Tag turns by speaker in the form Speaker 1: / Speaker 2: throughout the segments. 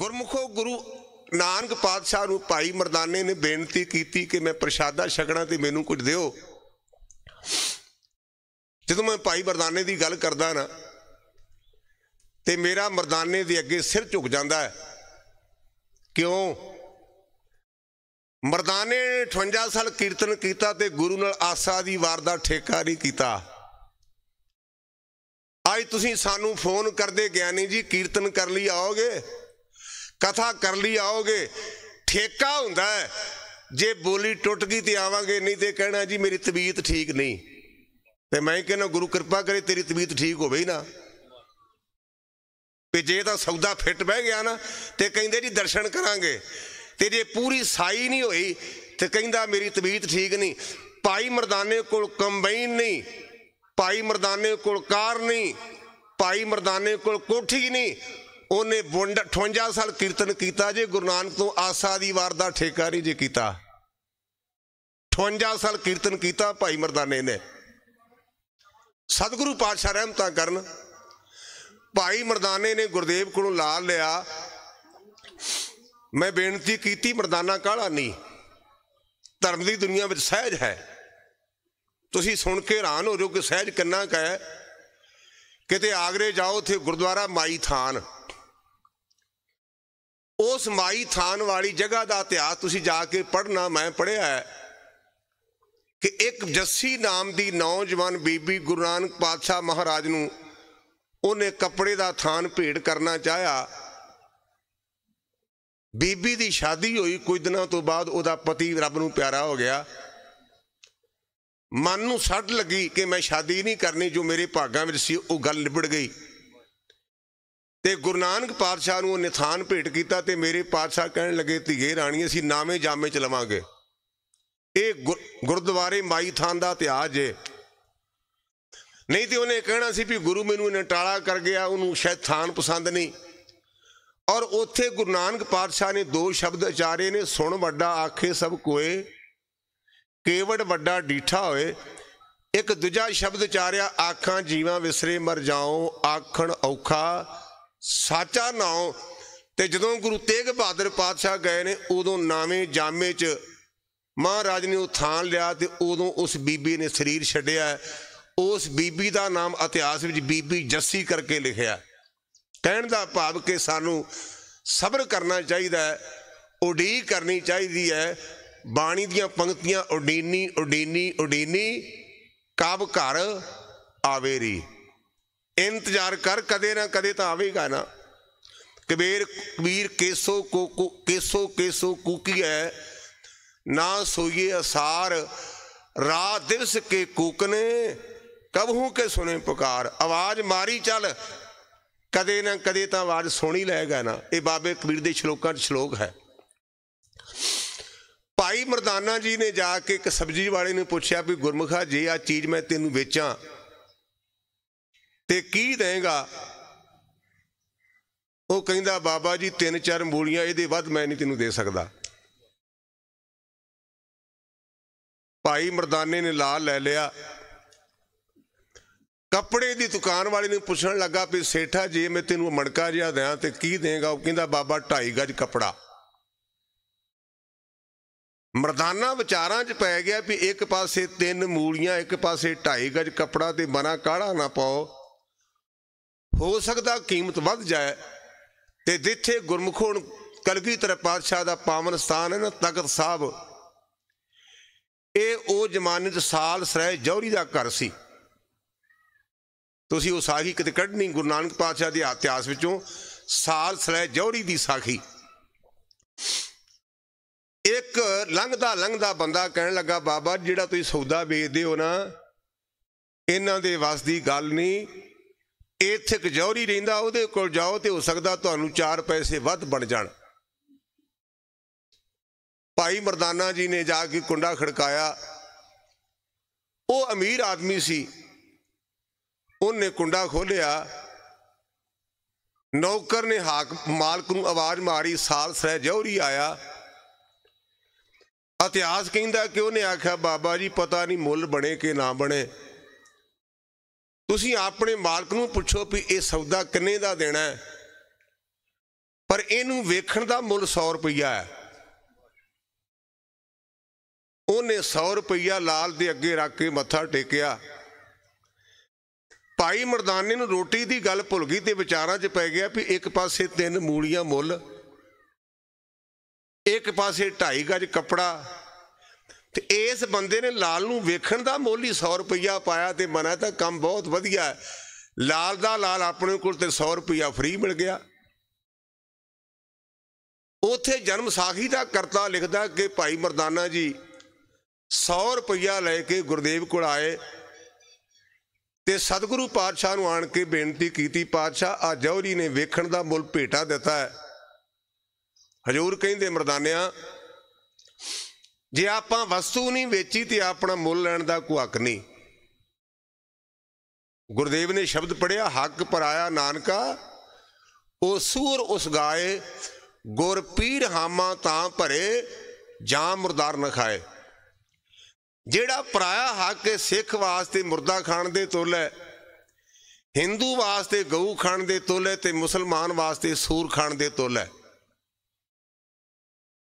Speaker 1: ਗੁਰਮੁਖੋ ਗੁਰੂ ਨਾਨਕ ਪਾਤਸ਼ਾਹ ਨੂੰ ਭਾਈ ਮਰਦਾਨੇ ਨੇ ਬੇਨਤੀ ਕੀਤੀ ਕਿ ਮੈਂ ਪ੍ਰਸ਼ਾਦਾ ਛਕਣਾ ਤੇ ਮੈਨੂੰ ਕੁਝ ਦਿਓ ਜਦੋਂ ਮੈਂ ਭਾਈ ਮਰਦਾਨੇ ਦੀ ਗੱਲ ਕਰਦਾ ਨਾ ਤੇ ਮੇਰਾ ਮਰਦਾਨੇ ਦੇ ਅੱਗੇ ਸਿਰ ਝੁਕ ਜਾਂਦਾ ਹੈ ਕਿਉਂ ਮਰਦਾਨੇ ਨੇ 58 ਸਾਲ ਕੀਰਤਨ ਕੀਤਾ ਤੇ ਗੁਰੂ ਨਾਲ ਆਸਾ ਦੀ ਵਾਰ ਦਾ ਠੇਕਾ ਨਹੀਂ ਕੀਤਾ ਅੱਜ ਤੁਸੀਂ ਸਾਨੂੰ ਫੋਨ ਕਰਦੇ ਗਿਆਨੀ ਜੀ ਕੀਰਤਨ ਕਰ ਲਈ ਆਓਗੇ ਕਥਾ ਕਰ ਲਈ ਆਓਗੇ ਠੇਕਾ ਹੁੰਦਾ ਜੇ ਬੋਲੀ ਟੁੱਟ ਗਈ ਤੇ ਆਵਾਂਗੇ ਨਹੀਂ ਤੇ ਕਹਿਣਾ ਜੀ ਮੇਰੀ ਤਬੀਅਤ ਠੀਕ ਨਹੀਂ ਤੇ ਮੈਂ ਕਹਿੰਦਾ ਗੁਰੂ ਕਿਰਪਾ ਕਰੇ ਤੇਰੀ ਤਬੀਅਤ ਠੀਕ ਹੋਵੇ ਨਾ ਤੇ ਜੇ ਤਾਂ ਸੌਦਾ ਫਿੱਟ ਬਹਿ ਗਿਆ ਨਾ ਤੇ ਕਹਿੰਦੇ ਜੀ ਦਰਸ਼ਨ ਕਰਾਂਗੇ ਤੇ ਜੇ ਪੂਰੀ ਸਾਈ ਨਹੀਂ ਹੋਈ ਤੇ ਕਹਿੰਦਾ ਮੇਰੀ ਤਬੀਅਤ ਠੀਕ ਨਹੀਂ ਭਾਈ ਮਰਦਾਨੇ ਕੋਲ ਕੰਬਾਈਨ ਨਹੀਂ ਭਾਈ ਮਰਦਾਨੇ ਕੋਲ ਕਾਰ ਨਹੀਂ ਭਾਈ ਮਰਦਾਨੇ ਕੋਲ ਕੋਠੀ ਨਹੀਂ ਉਹਨੇ 58 ਸਾਲ ਕੀਰਤਨ ਕੀਤਾ ਜੇ ਗੁਰੂ ਨਾਨਕ ਤੋਂ ਆਸਾ ਦੀ ਵਾਰ ਦਾ ਠੇਕਾ ਨਹੀਂ ਜੇ ਕੀਤਾ 58 ਸਾਲ ਕੀਰਤਨ ਕੀਤਾ ਭਾਈ ਮਰਦਾਨੇ ਨੇ ਸਤਿਗੁਰੂ ਪਾਤਸ਼ਾਹ ਰਹਿਮਤਾਂ ਕਰਨ ਭਾਈ ਮਰਦਾਨੇ ਨੇ ਗੁਰਦੇਵ ਕੋਲੋਂ ਲਾ ਲਿਆ ਮੈਂ ਬੇਨਤੀ ਕੀਤੀ ਮਰਦਾਨਾ ਕਾਲਾ ਨਹੀਂ ਧਰਮ ਦੀ ਦੁਨੀਆ ਵਿੱਚ ਸਹਿਜ ਹੈ ਤੁਸੀਂ ਸੁਣ ਕੇ ਹੈਰਾਨ ਹੋ ਜਾਓ ਕਿ ਸਹਿਜ ਕਿੰਨਾ ਕਾ ਹੈ ਕਿਤੇ ਆਗਰੇ ਜਾਓ ਉੱਥੇ ਗੁਰਦੁਆਰਾ ਮਾਈ ਥਾਨ ਉਸ ਮਾਈ ਥਾਨ ਵਾਲੀ ਜਗ੍ਹਾ ਦਾ ਇਤਿਹਾਸ ਤੁਸੀਂ ਜਾ ਕੇ ਪੜਨਾ ਮੈਂ ਪੜਿਆ ਹੈ ਕਿ ਇੱਕ ਜੱਸੀ ਨਾਮ ਦੀ ਨੌਜਵਾਨ ਬੀਬੀ ਗੁਰੂ ਨਾਨਕ ਪਾਤਸ਼ਾਹ ਮਹਾਰਾਜ ਨੂੰ ਉਹਨੇ ਕੱਪੜੇ ਦਾ ਥਾਨ ਭੇਡ ਕਰਨਾ ਚਾਹਿਆ ਬੀਬੀ ਦੀ ਸ਼ਾਦੀ ਹੋਈ ਕੁਝ ਦਿਨਾਂ ਤੋਂ ਬਾਅਦ ਉਹਦਾ ਪਤੀ ਰੱਬ ਨੂੰ ਪਿਆਰਾ ਹੋ ਗਿਆ ਮਨ ਨੂੰ ਸੱਟ ਲੱਗੀ ਕਿ ਮੈਂ ਸ਼ਾਦੀ ਨਹੀਂ ਕਰਨੀ ਜੋ ਮੇਰੇ ਭਾਗਾਂ ਵਿੱਚ ਸੀ ਉਹ ਗੱਲ ਨਿਬੜ ਗਈ ਤੇ ਗੁਰੂ ਨਾਨਕ ਪਾਤਸ਼ਾਹ ਨੂੰ ਉਹ ਨਿਥਾਨ ਭੇਟ ਕੀਤਾ ਤੇ ਮੇਰੇ ਪਾਤਸ਼ਾਹ ਕਹਿਣ ਲੱਗੇ ਧੀਏ ਰਾਣੀ ਅਸੀਂ ਨਾਵੇਂ ਜਾਮੇ ਚ ਲਵਾਂਗੇ ਇਹ ਗੁਰਦੁਆਰੇ ਮਾਈ ਥਾਨ ਦਾ ਇਤਿਹਾਸ ਏ ਨਹੀਂ ਤੇ ਉਹਨੇ ਕਹਿਣਾ ਸੀ ਵੀ ਗੁਰੂ ਮੈਨੂੰ ਇਹਨੇ ਟਾਲਾ ਕਰ ਗਿਆ ਉਹਨੂੰ ਸ਼ਾਇਦ ਥਾਨ ਪਸੰਦ ਨਹੀਂ ਔਰ ਉੱਥੇ ਗੁਰੂ ਨਾਨਕ ਪਾਤਸ਼ਾਹ ਨੇ ਦੋ ਸ਼ਬਦ ਉਚਾਰੇ ਨੇ ਸੁਣ ਵੱਡਾ ਆਖੇ ਸਭ ਕੋਏ ਕੇਵੜ ਵੱਡਾ ਡੀਠਾ ਹੋਏ ਇੱਕ ਦੂਜਾ ਸ਼ਬਦ ਚਾਰਿਆ ਆਖਾਂ ਜੀਵਾਂ ਵਿਸਰੇ ਮਰ ਜਾਉ ਆਖਣ ਔਖਾ ਸਾਚਾ ਨਾਉ ਤੇ ਜਦੋਂ ਗੁਰੂ ਤੇਗ ਬਹਾਦਰ ਪਾਤਸ਼ਾਹ ਗਏ ਨੇ ਉਦੋਂ ਨਾਵੇਂ ਜਾਮੇ 'ਚ ਮਹਾਰਾਜ ਨੇ ਉਹ ਥਾਂ ਲਿਆ ਤੇ ਉਦੋਂ ਉਸ ਬੀਬੀ ਨੇ ਸਰੀਰ ਛੱਡਿਆ ਉਸ ਬੀਬੀ ਦਾ ਨਾਮ ਇਤਿਹਾਸ ਵਿੱਚ ਬੀਬੀ ਜੱਸੀ ਕਰਕੇ ਲਿਖਿਆ ਕਹਿਣ ਦਾ ਭਾਵ ਕਿ ਸਾਨੂੰ ਸਬਰ ਕਰਨਾ ਚਾਹੀਦਾ ਹੈ ਉਡੀਕ ਕਰਨੀ ਚਾਹੀਦੀ ਹੈ ਬਾਣੀ ਦੀਆਂ ਪੰਕਤੀਆਂ ਉਡੀਨੀ ਉਡੀਨੀ ਉਡੀਨੀ ਕਾਬ ਘਰ ਆਵੇਰੀ ਇੰਤਜ਼ਾਰ ਕਰ ਕਦੇ ਨਾ ਕਦੇ ਤਾਂ ਆਵੇਗਾ ਨਾ ਕਬੀਰ ਕਬੀਰ ਕੇਸੋ ਕੋ ਕੇਸੋ ਕੇਸੋ ਕੂਕੀ ਹੈ ਨਾ ਸੋਈਏ ਅਸਾਰ ਰਾਤ ਦਿਵਸ ਕੇ ਕੂਕਨੇ ਕਬਹੂ ਕੇ ਸੁਨੇ ਪੁਕਾਰ ਆਵਾਜ਼ ਮਾਰੀ ਚੱਲ ਕਦੇ ਨਾ ਕਦੇ ਤਾਂ ਆਵਾਜ਼ ਸੁਣੀ ਲੈਗਾ ਨਾ ਇਹ ਬਾਬੇ ਕਬੀਰ ਦੇ ਸ਼ਲੋਕਾਂ 'ਚ ਸ਼ਲੋਕ ਹੈ ਭਾਈ ਮਰਦਾਨਾ ਜੀ ਨੇ ਜਾ ਕੇ ਇੱਕ ਸਬਜੀ ਵਾਲੇ ਨੂੰ ਪੁੱਛਿਆ ਵੀ ਗੁਰਮੁਖਾ ਜੇ ਆ ਚੀਜ਼ ਮੈਂ ਤੈਨੂੰ ਵੇਚਾਂ ਤੇ ਕੀ ਦੇਗਾ ਉਹ ਕਹਿੰਦਾ ਬਾਬਾ ਜੀ ਤਿੰਨ ਚਾਰ ਮੂਲੀਆਂ ਇਹਦੇ ਵੱਧ ਮੈਂ ਨਹੀਂ ਤੈਨੂੰ ਦੇ ਸਕਦਾ ਭਾਈ ਮਰਦਾਨੇ ਨੇ ਲਾਲ ਲੈ ਲਿਆ ਕੱਪੜੇ ਦੀ ਦੁਕਾਨ ਵਾਲੇ ਨੂੰ ਪੁੱਛਣ ਲੱਗਾ ਵੀ ਸੇਠਾ ਜੀ ਮੈਂ ਤੈਨੂੰ ਮਣਕਾ ਜਿਹਾ ਦਿਆਂ ਤੇ ਕੀ ਦੇਗਾ ਉਹ ਕਹਿੰਦਾ ਬਾਬਾ 2.5 ਗਜ ਕੱਪੜਾ ਮਰਦਾਨਾ ਵਿਚਾਰਾਂ 'ਚ ਪੈ ਗਿਆ ਵੀ ਇੱਕ ਪਾਸੇ ਤਿੰਨ ਮੂਲੀਆਂ ਇੱਕ ਪਾਸੇ 2.5 ਗਜ ਕੱਪੜਾ ਤੇ ਬਣਾ ਕਾੜਾ ਨਾ ਪਾਓ ਹੋ ਸਕਦਾ ਕੀਮਤ ਵੱਧ ਜਾਏ ਤੇ ਜਿੱਥੇ ਕਲਗੀ ਕਲਗੀਧਰ ਪਾਤਸ਼ਾਹ ਦਾ ਪਾਵਨ ਸਥਾਨ ਹੈ ਨਾ ਤਖਤ ਸਾਹਿਬ ਇਹ ਉਹ ਜ਼ਮਾਨੇ ਦੇ ਸਾਲ ਸਰੇ ਜੌਰੀ ਦਾ ਘਰ ਸੀ ਤੁਸੀਂ ਉਹ ਸਾਖੀ ਕਿਤੇ ਕੱਢਣੀ ਗੁਰੂ ਨਾਨਕ ਪਾਤਸ਼ਾਹ ਦੇ ਇਤਿਹਾਸ ਵਿੱਚੋਂ ਸਾਲ ਸਰੇ ਜੌਰੀ ਦੀ ਸਾਖੀ ਇੱਕ ਲੰਘਦਾ ਲੰਘਦਾ ਬੰਦਾ ਕਹਿਣ ਲੱਗਾ ਬਾਬਾ ਜਿਹੜਾ ਤੁਸੀਂ ਸੌਦਾ ਵੇਚਦੇ ਹੋ ਨਾ ਇਹਨਾਂ ਦੇ ਵਸ ਦੀ ਗੱਲ ਨਹੀਂ ਇੱਥੇ ਕਜੌਰੀ ਰਹਿੰਦਾ ਉਹਦੇ ਕੋਲ ਜਾਓ ਤੇ ਹੋ ਸਕਦਾ ਤੁਹਾਨੂੰ 4 ਪੈਸੇ ਵੱਧ ਬਣ ਜਾਣ ਭਾਈ ਮਰਦਾਨਾ ਜੀ ਨੇ ਜਾ ਕੇ ਕੁੰਡਾ ਖੜਕਾਇਆ ਉਹ ਅਮੀਰ ਆਦਮੀ ਸੀ ਉਹਨੇ ਕੁੰਡਾ ਖੋਲਿਆ ਨੌਕਰ ਨੇ ਹਾਕ ਮਾਲਕ ਨੂੰ ਆਵਾਜ਼ ਮਾਰੀ ਸਾਲ ਸਹਿ ਜੌਰੀ ਆਇਆ ਇਤਿਹਾਸ ਕਹਿੰਦਾ ਕਿ ਉਹਨੇ ਆਖਿਆ ਬਾਬਾ ਜੀ ਪਤਾ ਨਹੀਂ ਮੁੱਲ ਬਣੇ ਕਿ ਨਾ ਬਣੇ ਤੁਸੀਂ ਆਪਣੇ ਮਾਲਕ ਨੂੰ ਪੁੱਛੋ ਵੀ ਇਹ ਸੌਦਾ ਕਿੰਨੇ ਦਾ ਦੇਣਾ ਹੈ ਪਰ ਇਹਨੂੰ ਵੇਖਣ ਦਾ ਮੁੱਲ 100 ਰੁਪਈਆ ਹੈ ਉਹਨੇ 100 ਰੁਪਈਆ ਲਾਲ ਦੇ ਅੱਗੇ ਰੱਖ ਕੇ ਮੱਥਾ ਟੇਕਿਆ ਭਾਈ ਮਰਦਾਨੇ ਨੂੰ ਰੋਟੀ ਦੀ ਗੱਲ ਭੁੱਲ ਗਈ ਤੇ ਵਿਚਾਰਾਂ 'ਚ ਪੈ ਗਿਆ ਵੀ ਇੱਕ ਪਾਸੇ ਤਿੰਨ ਮੂਲੀਆਂ ਮੁੱਲ ਇੱਕ ਪਾਸੇ 2.5 ਗਜ ਕੱਪੜਾ ਤੇ ਇਸ ਬੰਦੇ ਨੇ ਲਾਲ ਨੂੰ ਵੇਖਣ ਦਾ ਮੁੱਲ ਹੀ 100 ਰੁਪਇਆ ਪਾਇਆ ਤੇ ਮਨਾ ਤਾਂ ਕੰਮ ਬਹੁਤ ਵਧੀਆ ਹੈ ਲਾਲ ਦਾ ਲਾਲ ਆਪਣੇ ਕੋਲ ਤੇ 100 ਰੁਪਇਆ ਫ੍ਰੀ ਮਿਲ ਗਿਆ ਉਥੇ ਜਨਮ ਸਾਖੀ ਦਾ ਕਰਤਾ ਲਿਖਦਾ ਕਿ ਭਾਈ ਮਰਦਾਨਾ ਜੀ 100 ਰੁਪਇਆ ਲੈ ਕੇ ਗੁਰਦੇਵ ਕੋਲ ਆਏ ਤੇ ਸਤਿਗੁਰੂ ਪਾਤਸ਼ਾਹ ਨੂੰ ਆਣ ਕੇ ਬੇਨਤੀ ਕੀਤੀ ਪਾਤਸ਼ਾਹ ਆ ਜੌਰੀ ਨੇ ਵੇਖਣ ਦਾ ਮੁੱਲ ਭੇਟਾ ਦਿੱਤਾ ਹੈ ਹਜ਼ੂਰ ਕਹਿੰਦੇ ਮਰਦਾਨਿਆਂ ਜੇ ਆਪਾਂ ਵਸਤੂ ਨਹੀਂ ਵੇਚੀ ਤੇ ਆਪਣਾ ਮੁੱਲ ਲੈਣ ਦਾ ਕੋਈ ਹੱਕ ਨਹੀਂ ਗੁਰਦੇਵ ਨੇ ਸ਼ਬਦ ਪੜਿਆ ਹੱਕ ਪਰਾਇਆ ਨਾਨਕਾ ਉਹ ਸੂਰ ਉਸ ਗਾਏ ਗੁਰ ਪੀਰ ਹਾਮਾ ਤਾਂ ਭਰੇ ਜਾਂ ਮੁਰਦਾਰ ਨਾ ਖਾਏ ਜਿਹੜਾ ਪਰਾਇਆ ਹੱਕ ਸਿੱਖ ਵਾਸਤੇ ਮੁਰਦਾ ਖਾਣ ਦੇ ਤੋਲੇ ਹੈ ਹਿੰਦੂ ਵਾਸਤੇ ਗਊ ਖਾਣ ਦੇ ਤੋਲੇ ਹੈ ਤੇ ਮੁਸਲਮਾਨ ਵਾਸਤੇ ਸੂਰ ਖਾਣ ਦੇ ਤੋਲੇ ਹੈ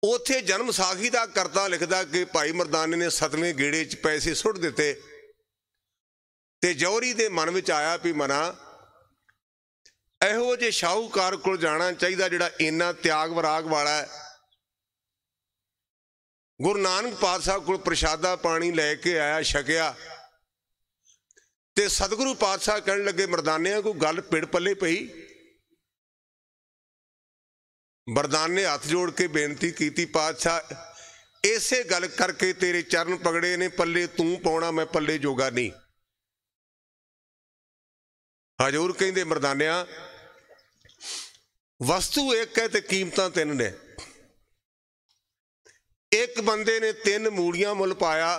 Speaker 1: ਉਥੇ ਜਨਮ ਸਾਖੀ ਦਾ ਕਰਤਾ ਲਿਖਦਾ ਕਿ ਭਾਈ ਮਰਦਾਨੇ ਨੇ ਸਤਵੇਂ ਗੇੜੇ 'ਚ ਪੈਸੇ ਸੁੱਟ ਦਿੱਤੇ ਤੇ ਜੌਰੀ ਦੇ ਮਨ ਵਿੱਚ ਆਇਆ ਵੀ ਮਨਾ ਇਹੋ ਜੇ ਸ਼ਾਹੂਕਾਰ ਕੋਲ ਜਾਣਾ ਚਾਹੀਦਾ ਜਿਹੜਾ ਇੰਨਾ ਤਿਆਗ ਵਿਰਾਗ ਵਾਲਾ ਹੈ ਗੁਰੂ ਨਾਨਕ ਪਾਤਸ਼ਾਹ ਕੋਲ ਪ੍ਰਸ਼ਾਦਾ ਪਾਣੀ ਲੈ ਕੇ ਆਇਆ ਛਕਿਆ ਤੇ ਸਤਿਗੁਰੂ ਪਾਤਸ਼ਾਹ ਕਹਿਣ ਲੱਗੇ ਮਰਦਾਨਿਆਂ ਕੋਈ ਗੱਲ ਪਿੜ ਪੱਲੇ ਪਈ ਵਰਦਾਨ ਨੇ ਹੱਥ ਜੋੜ ਕੇ ਬੇਨਤੀ ਕੀਤੀ ਪਾਤਸ਼ਾਹ ਇਸੇ ਗੱਲ ਕਰਕੇ ਤੇਰੇ ਚਰਨ ਪਗੜੇ ਨੇ ਪੱਲੇ ਤੂੰ ਪਾਉਣਾ ਮੈਂ ਪੱਲੇ ਜੋਗਾ ਨਹੀਂ ਹਜ਼ੂਰ ਕਹਿੰਦੇ ਮਰਦਾਨਿਆ ਵਸਤੂ ਇੱਕ ਹੈ ਤੇ ਕੀਮਤਾਂ ਤਿੰਨ ਨੇ ਇੱਕ ਬੰਦੇ ਨੇ ਤਿੰਨ ਮੂੜੀਆਂ ਮੁੱਲ ਪਾਇਆ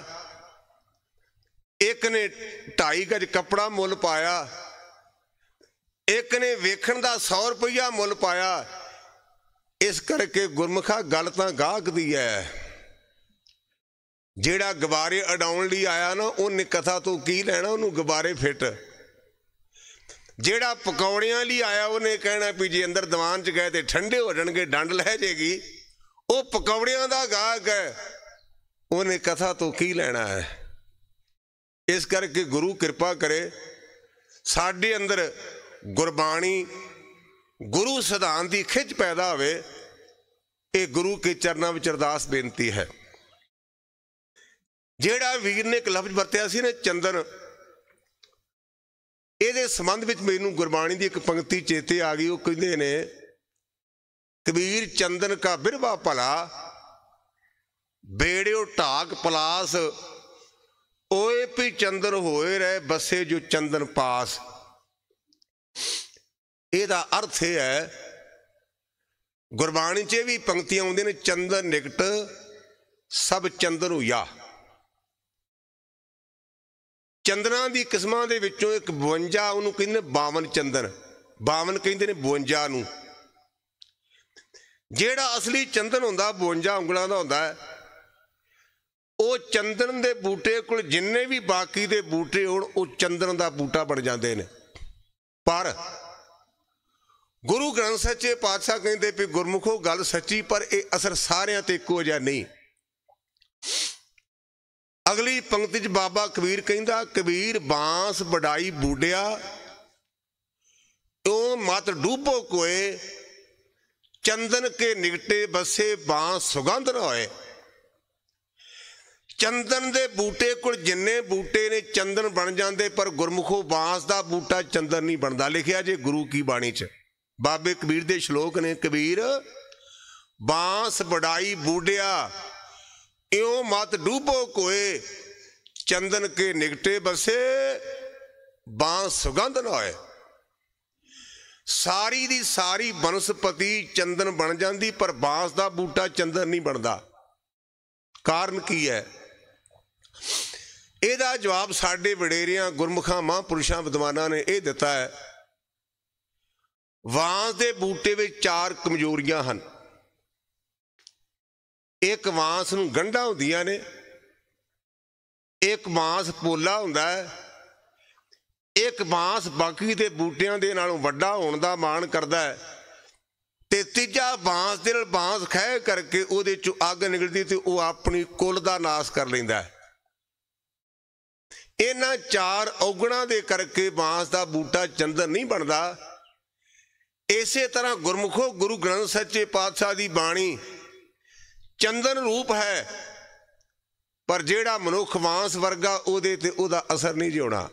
Speaker 1: ਇੱਕ ਨੇ 2.5 ਗਜ ਕੱਪੜਾ ਮੁੱਲ ਪਾਇਆ ਇੱਕ ਨੇ ਵੇਖਣ ਦਾ 100 ਰੁਪਇਆ ਮੁੱਲ ਪਾਇਆ ਇਸ ਕਰਕੇ ਗੁਰਮਖਾ ਗੱਲ ਤਾਂ ਗਾਹਕ ਦੀ ਹੈ ਜਿਹੜਾ ਗਵਾਰੇ ਅਡਾਉਣ ਲਈ ਆਇਆ ਨਾ ਉਹਨੇ ਕਥਾ ਤੋਂ ਕੀ ਲੈਣਾ ਉਹਨੂੰ ਗਵਾਰੇ ਫਿੱਟ ਜਿਹੜਾ ਪਕੌੜਿਆਂ ਲਈ ਆਇਆ ਉਹਨੇ ਕਹਿਣਾ ਵੀ ਜੇ ਅੰਦਰ ਦੀਵਾਨ ਚ ਗਏ ਤੇ ਠੰਡੇ ਹੋ ਜਾਣਗੇ ਡੰਡ ਲੈ ਜੇਗੀ ਉਹ ਪਕੌੜਿਆਂ ਦਾ ਗਾਹਕ ਹੈ ਉਹਨੇ ਕਥਾ ਤੋਂ ਕੀ ਲੈਣਾ ਹੈ ਇਸ ਕਰਕੇ ਗੁਰੂ ਕਿਰਪਾ ਕਰੇ ਸਾਡੇ ਅੰਦਰ ਗੁਰਬਾਣੀ ਗੁਰੂ ਸਿਧਾਂਤ ਦੀ ਖਿੱਚ ਪੈਦਾ ਹੋਵੇ ਇਹ ਗੁਰੂ ਕੇ ਚਰਨਾਂ ਵਿੱਚ ਅਰਦਾਸ ਬੇਨਤੀ ਹੈ ਜਿਹੜਾ ਵੀਰ ਨੇ ਇੱਕ ਲਫ਼ਜ਼ ਵਰਤਿਆ ਸੀ ਨੇ ਚੰਦਨ ਇਹਦੇ ਸੰਬੰਧ ਵਿੱਚ ਮੈਨੂੰ ਗੁਰਬਾਣੀ ਦੀ ਇੱਕ ਪੰਕਤੀ ਚੇਤੇ ਆ ਗਈ ਉਹ ਕਹਿੰਦੇ ਨੇ ਕਬੀਰ ਚੰਦਨ ਕਾ ਬਿਰਵਾ ਭਲਾ ਬੇੜਿਓ ਢਾਕ ਪਲਾਸ ਓਏ ਪੀ ਚੰਦਨ ਹੋਏ ਰਹਿ ਬਸੇ ਜੋ ਚੰਦਨ ਪਾਸ ਇਹਦਾ ਅਰਥ ਇਹ ਹੈ ਗੁਰਬਾਣੀ 'ਚ ਵੀ ਪੰਕਤੀਆਂ ਆਉਂਦੀਆਂ ਨੇ ਚੰਦਰ ਨਿਕਟ ਸਭ ਚੰਦਰ ਹੋਇਆ ਚੰਦਰਾਂ ਦੀ ਕਿਸਮਾਂ ਦੇ ਵਿੱਚੋਂ ਇੱਕ 52 ਉਹਨੂੰ ਕਹਿੰਦੇ ਨੇ 52 ਚੰਦਰ 52 ਕਹਿੰਦੇ ਨੇ 52 ਨੂੰ ਜਿਹੜਾ ਅਸਲੀ ਚੰਦਨ ਹੁੰਦਾ 52 ਉਂਗਲਾਂ ਦਾ ਹੁੰਦਾ ਹੈ ਉਹ ਚੰਦਨ ਦੇ ਬੂਟੇ ਕੋਲ ਜਿੰਨੇ ਵੀ ਬਾਕੀ ਦੇ ਬੂਟੇ ਹੋਣ ਉਹ ਚੰਦਨ ਦਾ ਬੂਟਾ ਬਣ ਜਾਂਦੇ ਨੇ ਪਰ ਗੁਰੂ ਗ੍ਰੰਥ ਸੱਚੇ ਪਾਤਸ਼ਾਹ ਕਹਿੰਦੇ ਵੀ ਗੁਰਮੁਖੋ ਗੱਲ ਸੱਚੀ ਪਰ ਇਹ ਅਸਰ ਸਾਰਿਆਂ ਤੇ ਇੱਕੋ ਜਿਹਾ ਨਹੀਂ ਅਗਲੀ ਪੰਕਤੀ 'ਚ ਬਾਬਾ ਕਬੀਰ ਕਹਿੰਦਾ ਕਬੀਰ ਬਾਂਸ ਬੜਾਈ ਬੂਡਿਆ ਓ ਮਤ ਡੂਬੋ ਕੋਏ ਚੰਦਨ ਕੇ ਨਿਗਟੇ ਬਸੇ ਬਾਂਸ ਸੁਗੰਧ ਰੋਏ ਚੰਦਨ ਦੇ ਬੂਟੇ ਕੋਲ ਜਿੰਨੇ ਬੂਟੇ ਨੇ ਚੰਦਨ ਬਣ ਜਾਂਦੇ ਪਰ ਗੁਰਮੁਖੋ ਬਾਂਸ ਦਾ ਬੂਟਾ ਚੰਦਨ ਨਹੀਂ ਬਣਦਾ ਲਿਖਿਆ ਜੇ ਗੁਰੂ ਕੀ ਬਾਣੀ 'ਚ ਬਾਬੇ ਕਬੀਰ ਦੇ ਸ਼ਲੋਕ ਨੇ ਕਬੀਰ ਬਾਂਸ ਬੜਾਈ ਬੂਡਿਆ ਇਉਂ ਮਤ ਡੂਬੋ ਕੋਏ ਚੰਦਨ ਕੇ ਨਿਕਟੇ ਬਸੇ ਬਾਂਸ ਸੁਗੰਧ ਨਾ ਹੋਏ ਸਾਰੀ ਦੀ ਸਾਰੀ ਬਨਸਪਤੀ ਚੰਦਨ ਬਣ ਜਾਂਦੀ ਪਰ ਬਾਂਸ ਦਾ ਬੂਟਾ ਚੰਦਨ ਨਹੀਂ ਬਣਦਾ ਕਾਰਨ ਕੀ ਹੈ ਇਹਦਾ ਜਵਾਬ ਸਾਡੇ ਵਡੇਰਿਆਂ ਗੁਰਮੁਖਾਂ ਮਹਾਂਪੁਰਸ਼ਾਂ ਵਿਦਵਾਨਾਂ ਨੇ ਇਹ ਦਿੱਤਾ ਹੈ ਵਾਂਸ ਦੇ ਬੂਟੇ ਵਿੱਚ ਚਾਰ ਕਮਜ਼ੋਰੀਆਂ ਹਨ ਇੱਕ ਵਾਂਸ ਨੂੰ ਗੰਢਾਂ ਹੁੰਦੀਆਂ ਨੇ ਇੱਕ ਵਾਂਸ ਪੋਲਾ ਹੁੰਦਾ ਹੈ ਇੱਕ ਵਾਂਸ ਬਾਕੀ ਦੇ ਬੂਟਿਆਂ ਦੇ ਨਾਲੋਂ ਵੱਡਾ ਹੋਣ ਦਾ ਮਾਣ ਕਰਦਾ ਹੈ ਤੇ ਤੀਜਾ ਵਾਂਸ ਦੇ ਨਾਲ ਵਾਂਸ ਖਹਿ ਕਰਕੇ ਉਹਦੇ ਚੋਂ ਅੱਗ ਨਿਕਲਦੀ ਤੇ ਉਹ ਆਪਣੀ ਕੁੱਲ ਦਾ ਨਾਸ ਕਰ ਲੈਂਦਾ ਹੈ ਇਹਨਾਂ ਚਾਰ ਔਗਣਾਂ ਦੇ ਕਰਕੇ ਬਾਂਸ ਦਾ ਬੂਟਾ ਚੰਦਨ ਨਹੀਂ ਬਣਦਾ ਇਸੇ ਤਰ੍ਹਾਂ ਗੁਰਮੁਖੋ ਗੁਰੂ ਗ੍ਰੰਥ ਸੱਚੇ ਪਾਤਸ਼ਾਹ ਦੀ ਬਾਣੀ ਚੰਦਨ ਰੂਪ ਹੈ ਪਰ ਜਿਹੜਾ ਮਨੁੱਖ ਵਾਂਸ ਵਰਗਾ ਉਹਦੇ ਤੇ ਉਹਦਾ ਅਸਰ ਨਹੀਂ ਜਿਉਣਾ